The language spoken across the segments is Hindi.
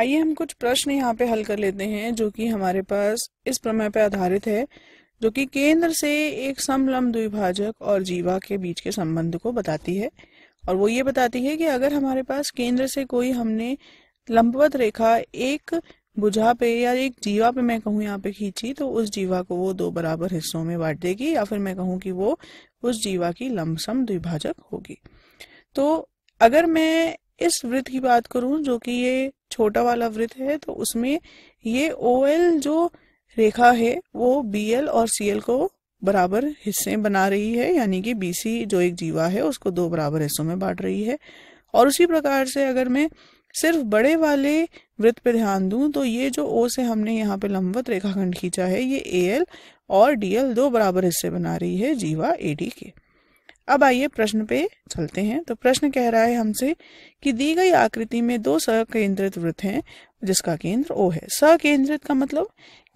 आइए हम कुछ प्रश्न यहाँ पे हल कर लेते हैं जो कि हमारे पास इस प्रमेय पर आधारित है जो कि केंद्र से एक समलम द्विभाजक और जीवा के बीच के संबंध को बताती है और वो ये बताती है कि अगर हमारे पास केंद्र से कोई हमने लंबवत रेखा एक बुझा पे या एक जीवा पे मैं कहूँ यहाँ पे खींची तो उस जीवा को वो दो बराबर हिस्सों में बांट देगी या फिर मैं कहूँ कि वो उस जीवा की लमसम द्विभाजक होगी तो अगर मैं इस वृत्त की बात करूं जो कि ये छोटा वाला वृत्त है तो उसमें ये ओ जो रेखा है वो बी और सी को बराबर हिस्से बना रही है यानी कि बीसी जो एक जीवा है उसको दो बराबर हिस्सों में बांट रही है और उसी प्रकार से अगर मैं सिर्फ बड़े वाले वृत्त पे ध्यान दूं तो ये जो ओ से हमने यहाँ पे लंबवत रेखाखंड खींचा है ये ए एल और डी एल दो बराबर हिस्से बना रही है जीवा ए डी के अब आइए प्रश्न पे चलते हैं तो प्रश्न कह रहा है हमसे कि दी गई आकृति में दो सकेंद्रित वृत्त हैं जिसका केंद्र ओ है सकेंद्रित का मतलब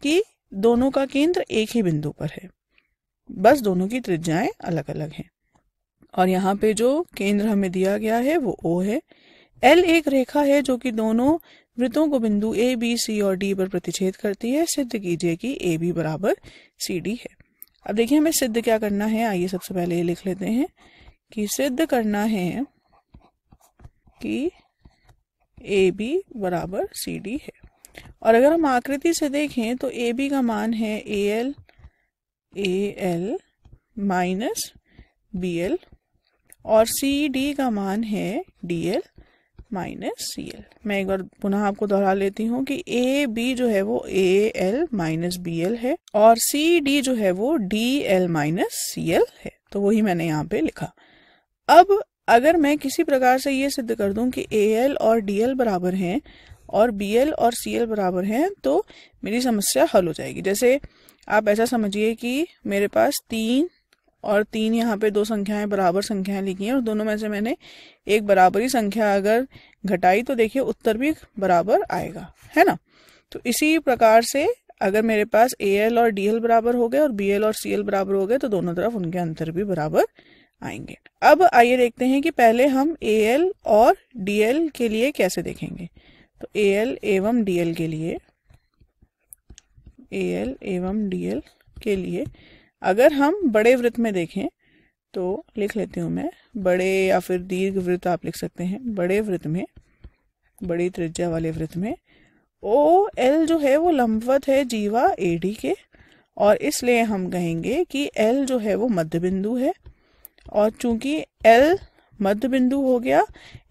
कि दोनों का केंद्र एक ही बिंदु पर है बस दोनों की त्रिज्याएं अलग अलग हैं और यहाँ पे जो केंद्र हमें दिया गया है वो ओ है एल एक रेखा है जो कि दोनों वृत्तों को बिंदु ए बी सी और डी पर प्रतिच्छेद करती है सिद्ध कीजिए कि ए बी बराबर सी डी है अब देखिए हमें सिद्ध क्या करना है आइए सबसे पहले ये लिख लेते हैं कि सिद्ध करना है कि ए बी बराबर सी डी है और अगर हम आकृति से देखें तो ए बी का मान है A L A L minus B L और सी डी का मान है D L minus C L मैं एक बार पुनः आपको दोहरा लेती हूँ कि ए बी जो है वो A L minus B L है और सी डी जो है वो D L minus C L है तो वही मैंने यहाँ पे लिखा अब अगर मैं किसी प्रकार से ये सिद्ध कर दूं कि ए एल और डी एल बराबर हैं और बी एल और सी एल बराबर हैं तो मेरी समस्या हल हो जाएगी जैसे आप ऐसा समझिए कि मेरे पास तीन और तीन यहाँ पे दो संख्याएं बराबर संख्याएं लिखी हैं और दोनों में से मैंने एक बराबरी संख्या अगर घटाई तो देखिए उत्तर भी बराबर आएगा है ना तो इसी प्रकार से अगर मेरे पास ए एल और डी एल बराबर हो गए और बी एल और सी एल बराबर हो गए तो दोनों तरफ उनके अंतर भी बराबर आएंगे अब आइए देखते हैं कि पहले हम ए एल और डी एल के लिए कैसे देखेंगे तो ए एल एवं डी एल के लिए ए एल एवं डी एल के लिए अगर हम बड़े वृत्त में देखें तो लिख लेती हूँ मैं बड़े या फिर दीर्घ वृत्त आप लिख सकते हैं बड़े वृत्त में बड़ी त्रिज्या वाले वृत्त में ओ एल जो है वो लंबवत है जीवा ए डी के और इसलिए हम कहेंगे कि एल जो है वो मध्य बिंदु है और चूंकि एल मध्य बिंदु हो गया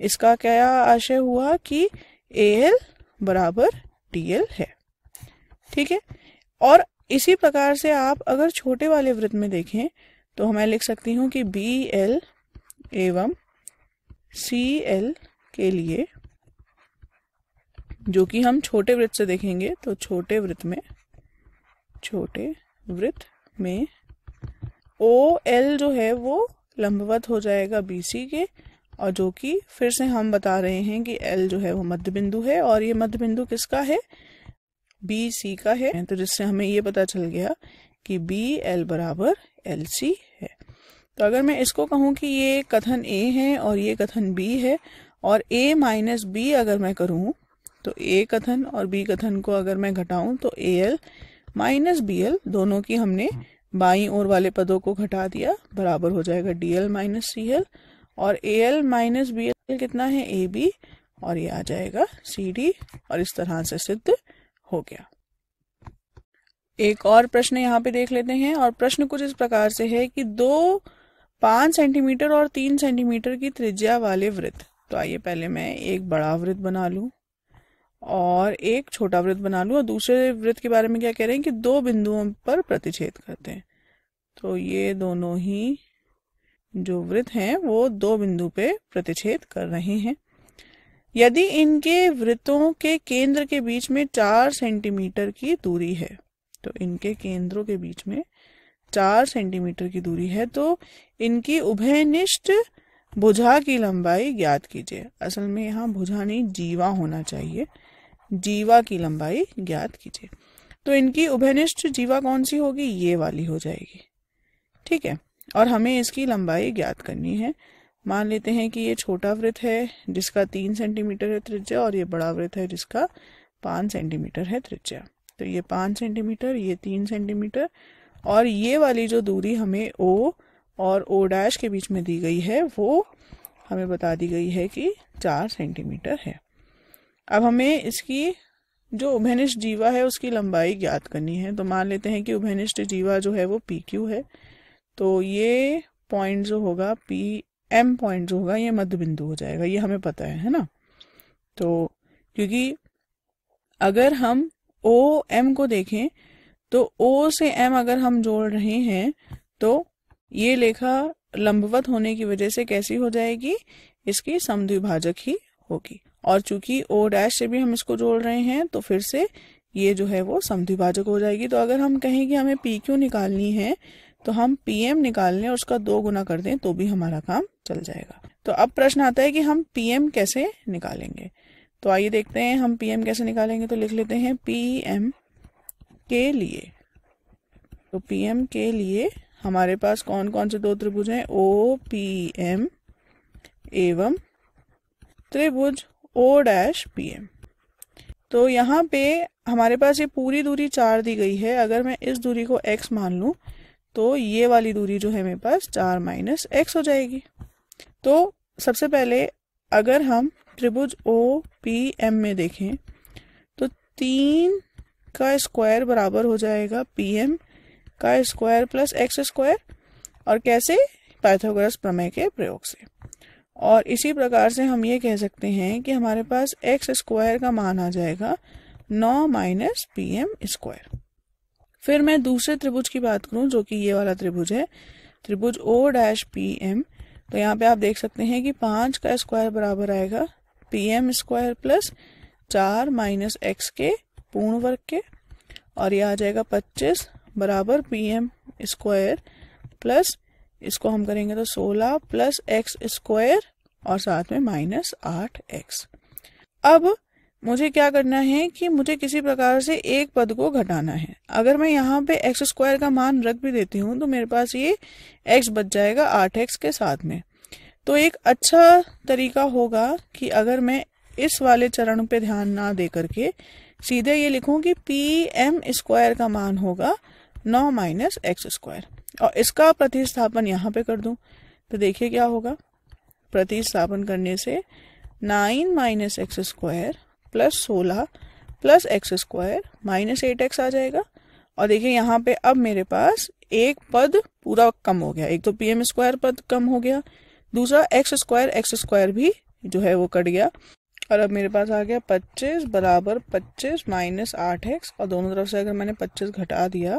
इसका क्या आशय हुआ कि ए एल बराबर डी एल है ठीक है और इसी प्रकार से आप अगर छोटे वाले वृत्त में देखें तो मैं लिख सकती हूँ कि बी एल एवं सी एल के लिए जो कि हम छोटे वृत्त से देखेंगे तो छोटे वृत्त में छोटे वृत्त में ओ एल जो है वो लंबवत हो जाएगा बी सी के और जो कि फिर से हम बता रहे हैं कि एल जो है वो मध्य बिंदु है और ये मध्य बिंदु किसका है बी सी का है तो जिससे हमें ये पता चल गया कि बी एल बराबर एल सी है तो अगर मैं इसको कहूँ कि ये कथन ए है और ये कथन बी है और ए माइनस बी अगर मैं करूँ तो ए कथन और बी कथन को अगर मैं घटाऊं तो A L minus B L दोनों की हमने बाई और वाले पदों को घटा दिया बराबर हो जाएगा D L minus C L और A L minus B L कितना है ए बी और ये आ जाएगा सी डी और इस तरह से सिद्ध हो गया एक और प्रश्न यहाँ पे देख लेते हैं और प्रश्न कुछ इस प्रकार से है कि दो पांच सेंटीमीटर और तीन सेंटीमीटर की त्रिज्या वाले वृत्त तो आइए पहले मैं एक बड़ा वृत्त बना लू और एक छोटा वृत्त बना लू और दूसरे वृत्त के बारे में क्या कह रहे हैं कि दो बिंदुओं पर प्रतिच्छेद करते हैं तो ये दोनों ही जो वृत्त हैं वो दो बिंदु पे प्रतिच्छेद कर रहे हैं यदि इनके वृत्तों के केंद्र के बीच में चार सेंटीमीटर की दूरी है तो इनके केंद्रों के बीच में चार सेंटीमीटर की दूरी है तो इनकी उभयनिष्ठ भुजा की लंबाई ज्ञात कीजिए असल में यहाँ भुजा नहीं जीवा होना चाहिए जीवा की लंबाई ज्ञात कीजिए तो इनकी उभयनिष्ठ जीवा कौन सी होगी ये वाली हो जाएगी ठीक है और हमें इसकी लंबाई ज्ञात करनी है मान लेते हैं कि ये छोटा वृत्त है जिसका तीन सेंटीमीटर है त्रिज्या और ये बड़ा वृत्त है जिसका पाँच सेंटीमीटर है त्रिज्या तो ये पाँच सेंटीमीटर ये तीन सेंटीमीटर और ये वाली जो दूरी हमें ओ और ओ डैश के बीच में दी गई है वो हमें बता दी गई है कि चार सेंटीमीटर है अब हमें इसकी जो उभनिष्ठ जीवा है उसकी लंबाई ज्ञात करनी है तो मान लेते हैं कि उभनिष्ठ जीवा जो है वो पी क्यू है तो ये पॉइंट जो होगा पी एम पॉइंट जो होगा ये मध्य बिंदु हो जाएगा ये हमें पता है है ना तो क्योंकि अगर हम ओ एम को देखें तो ओ से एम अगर हम जोड़ रहे हैं तो ये लेखा लंबवत होने की वजह से कैसी हो जाएगी इसकी समद्विभाजक ही होगी और चूंकि ओ डैश से भी हम इसको जोड़ रहे हैं तो फिर से ये जो है वो समद्विभाजक हो जाएगी तो अगर हम कहें कि हमें पी क्यू निकालनी है तो हम पी एम निकाल लें और उसका दो गुना कर दें तो भी हमारा काम चल जाएगा तो अब प्रश्न आता है कि हम पीएम कैसे निकालेंगे तो आइए देखते हैं हम पीएम कैसे निकालेंगे तो लिख लेते हैं पीएम के लिए तो पीएम के लिए हमारे पास कौन कौन से दो त्रिभुज हैं ओ पी एम एवं त्रिभुज ओ डैश पी एम तो यहाँ पे हमारे पास ये पूरी दूरी चार दी गई है अगर मैं इस दूरी को एक्स मान लूँ तो ये वाली दूरी जो है मेरे पास चार माइनस एक्स हो जाएगी तो सबसे पहले अगर हम त्रिभुज ओ पी एम में देखें तो तीन का स्क्वायर बराबर हो जाएगा पी एम का स्क्वायर प्लस एक्स स्क्वायर और कैसे पाइथागोरस प्रमेय के प्रयोग से और इसी प्रकार से हम ये कह सकते हैं कि हमारे पास एक्स स्क्वायर का मान आ जाएगा नौ माइनस पी एम स्क्वायर फिर मैं दूसरे त्रिभुज की बात करूं जो कि ये वाला त्रिभुज है त्रिभुज ओ डैश पी एम तो यहाँ पे आप देख सकते हैं कि पांच का स्क्वायर बराबर आएगा पी एम स्क्वायर प्लस चार माइनस एक्स के पूर्ण वर्ग के और ये आ जाएगा पच्चीस बराबर पी एम स्क्वायर प्लस इसको हम करेंगे तो सोलह प्लस एक्स स्क्वायर और साथ में माइनस आठ एक्स अब मुझे क्या करना है कि मुझे किसी प्रकार से एक पद को घटाना है अगर मैं यहाँ पे एक्स स्क्वायर का मान रख भी देती हूँ तो मेरे पास ये एक्स बच जाएगा आठ एक्स के साथ में तो एक अच्छा तरीका होगा कि अगर मैं इस वाले चरण पे ध्यान ना दे करके सीधे ये लिखूं कि पी एम स्क्वायर का मान होगा नौ माइनस एक्स स्क्वायर और इसका प्रतिस्थापन यहाँ पे कर दूं तो देखिए क्या होगा प्रतिस्थापन करने से nine minus X square plus सोलह plus X square minus eight X आ जाएगा और देखिए यहाँ पे अब मेरे पास एक पद पूरा कम हो गया एक तो पी एम स्क्वायर पद कम हो गया दूसरा एक्स स्क्वायर एक्स स्क्वायर भी जो है वो कट गया और अब मेरे पास आ गया पच्चीस बराबर पच्चीस माइनस आठ एक्स और दोनों तरफ से अगर मैंने पच्चीस घटा दिया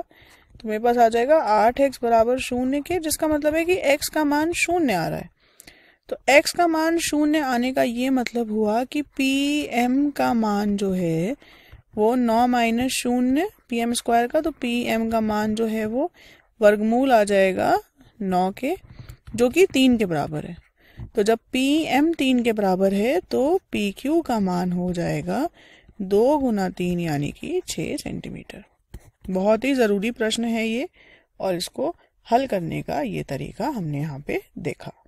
तो मेरे पास आ जाएगा आठ एक्स बराबर शून्य के जिसका मतलब है कि एक्स का मान शून्य आ रहा है तो x का मान शून्य आने का ये मतलब हुआ कि पी एम का मान जो है वो नौ माइनस शून्य पी एम स्क्वायर का तो पी एम का मान जो है वो वर्गमूल आ जाएगा नौ के जो कि तीन के बराबर है तो जब पी एम तीन के बराबर है तो पी क्यू का मान हो जाएगा दो गुना तीन यानी कि छः सेंटीमीटर बहुत ही ज़रूरी प्रश्न है ये और इसको हल करने का ये तरीका हमने यहाँ पे देखा